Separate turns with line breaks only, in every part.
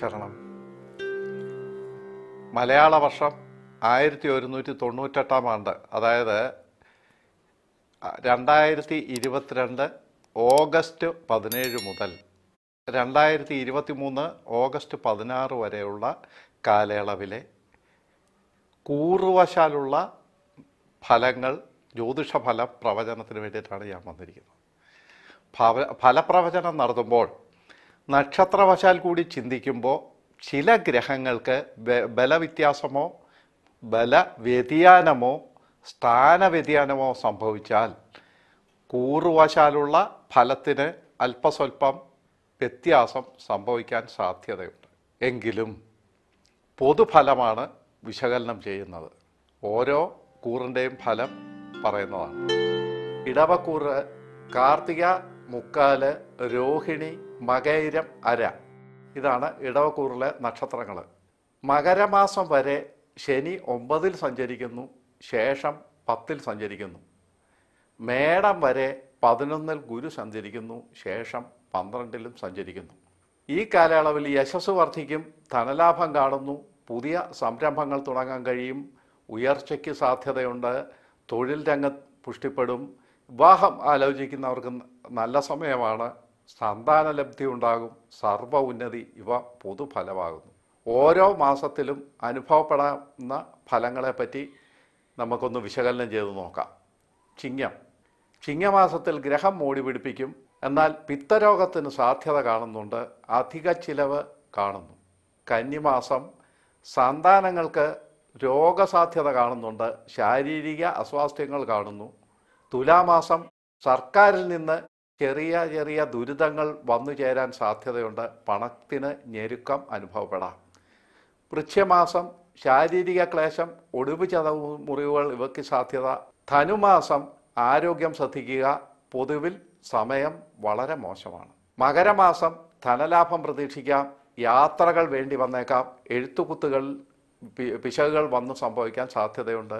ശരണം മലയാള വർഷം ആയിരത്തി ഒരുന്നൂറ്റി തൊണ്ണൂറ്റെട്ടാം ആണ്ട് അതായത് രണ്ടായിരത്തി ഇരുപത്തിരണ്ട് ഓഗസ്റ്റ് പതിനേഴ് മുതൽ രണ്ടായിരത്തി ഇരുപത്തി മൂന്ന് ഓഗസ്റ്റ് പതിനാറ് വരെയുള്ള കാലയളവിലെ കൂറുവശാലുള്ള ഫലങ്ങൾ ജ്യോതിഷഫല പ്രവചനത്തിന് വേണ്ടിയിട്ടാണ് ഞാൻ വന്നിരിക്കുന്നത് ഫല ഫലപ്രവചനം നടത്തുമ്പോൾ നക്ഷത്രവശാൽ കൂടി ചിന്തിക്കുമ്പോൾ ചില ഗ്രഹങ്ങൾക്ക് ബലവ്യത്യാസമോ ബല വ്യതിയാനമോ സ്ഥാന വ്യതിയാനമോ സംഭവിച്ചാൽ കൂറുവശാലുള്ള ഫലത്തിന് അല്പസ്വല്പം വ്യത്യാസം സംഭവിക്കാൻ സാധ്യതയുണ്ട് എങ്കിലും പൊതുഫലമാണ് വിശകലനം ചെയ്യുന്നത് ഓരോ കൂറിൻ്റെയും ഫലം പറയുന്നതാണ് ഇടവക്കൂറ് കാർത്തിക മുക്കാല് രോഹിണി മകൈരം അര ഇതാണ് ഇടവക്കൂറിലെ നക്ഷത്രങ്ങൾ മകരമാസം വരെ ശനി ഒമ്പതിൽ സഞ്ചരിക്കുന്നു ശേഷം പത്തിൽ സഞ്ചരിക്കുന്നു മേടം വരെ പതിനൊന്നിൽ ഗുരു സഞ്ചരിക്കുന്നു ശേഷം പന്ത്രണ്ടിലും സഞ്ചരിക്കുന്നു ഈ കാലയളവിൽ യശസ് വർദ്ധിക്കും ധനലാഭം കാണുന്നു പുതിയ സംരംഭങ്ങൾ തുടങ്ങാൻ കഴിയും ഉയർച്ചയ്ക്ക് സാധ്യതയുണ്ട് തൊഴിൽ രംഗം പുഷ്ടിപ്പെടും വിവാഹം ആലോചിക്കുന്നവർക്ക് നല്ല സമയമാണ് സന്താനലബ്ധി ഉണ്ടാകും സർവ ഉന്നതി ഇവ പൊതുഫലമാകുന്നു ഓരോ മാസത്തിലും അനുഭവപ്പെടുന്ന ഫലങ്ങളെപ്പറ്റി നമുക്കൊന്ന് വിശകലനം ചെയ്ത് നോക്കാം ചിങ്ങം ചിങ്ങമാസത്തിൽ ഗ്രഹം മോടി പിടിപ്പിക്കും എന്നാൽ പിത്തരോഗത്തിന് സാധ്യത കാണുന്നുണ്ട് അധിക ചിലവ് കാണുന്നു കന്നിമാസം സന്താനങ്ങൾക്ക് രോഗസാധ്യത കാണുന്നുണ്ട് ശാരീരിക അസ്വാസ്ഥ്യങ്ങൾ കാണുന്നു തുലാമാസം സർക്കാരിൽ നിന്ന് ചെറിയ ചെറിയ ദുരിതങ്ങൾ വന്നു ചേരാൻ സാധ്യതയുണ്ട് പണത്തിന് ഞെരുക്കം അനുഭവപ്പെടാം വൃക്ഷമാസം ശാരീരിക ക്ലേശം ഒടുവ് ചതവ് മുറിവുകൾ ഇവയ്ക്ക് സാധ്യത ധനുമാസം ആരോഗ്യം ശ്രദ്ധിക്കുക പൊതുവിൽ സമയം വളരെ മോശമാണ് മകരമാസം ധനലാഭം പ്രതീക്ഷിക്കാം യാത്രകൾ വേണ്ടി വന്നേക്കാം എഴുത്തുകുത്തുകൾ പിശകുകൾ വന്നു സംഭവിക്കാൻ സാധ്യതയുണ്ട്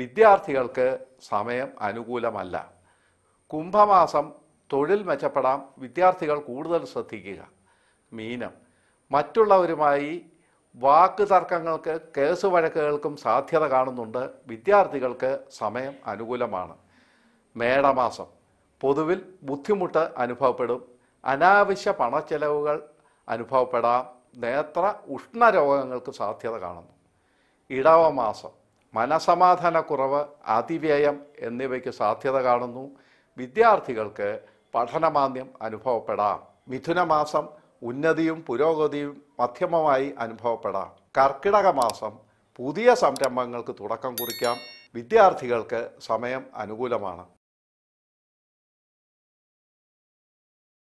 വിദ്യാർത്ഥികൾക്ക് സമയം അനുകൂലമല്ല കുംഭമാസം തൊഴിൽ മെച്ചപ്പെടാം വിദ്യാർത്ഥികൾ കൂടുതൽ ശ്രദ്ധിക്കുക മീനം മറ്റുള്ളവരുമായി വാക്ക് തർക്കങ്ങൾക്ക് കേസ് വഴക്കുകൾക്കും സാധ്യത കാണുന്നുണ്ട് വിദ്യാർത്ഥികൾക്ക് സമയം അനുകൂലമാണ് മേടമാസം പൊതുവിൽ ബുദ്ധിമുട്ട് അനുഭവപ്പെടും അനാവശ്യ പണച്ചെലവുകൾ അനുഭവപ്പെടാം നേത്ര ഉഷ്ണരോഗങ്ങൾക്ക് സാധ്യത കാണുന്നു ഇടവമാസം മനസമാധാനക്കുറവ് അതിവ്യയം എന്നിവയ്ക്ക് സാധ്യത കാണുന്നു വിദ്യാർത്ഥികൾക്ക് പഠനമാന്ദ്യം അനുഭവപ്പെടാം മിഥുനമാസം ഉന്നതിയും പുരോഗതിയും മധ്യമമായി അനുഭവപ്പെടാം കർക്കിടക മാസം പുതിയ സംരംഭങ്ങൾക്ക് തുടക്കം കുറിക്കാം വിദ്യാർത്ഥികൾക്ക് സമയം അനുകൂലമാണ്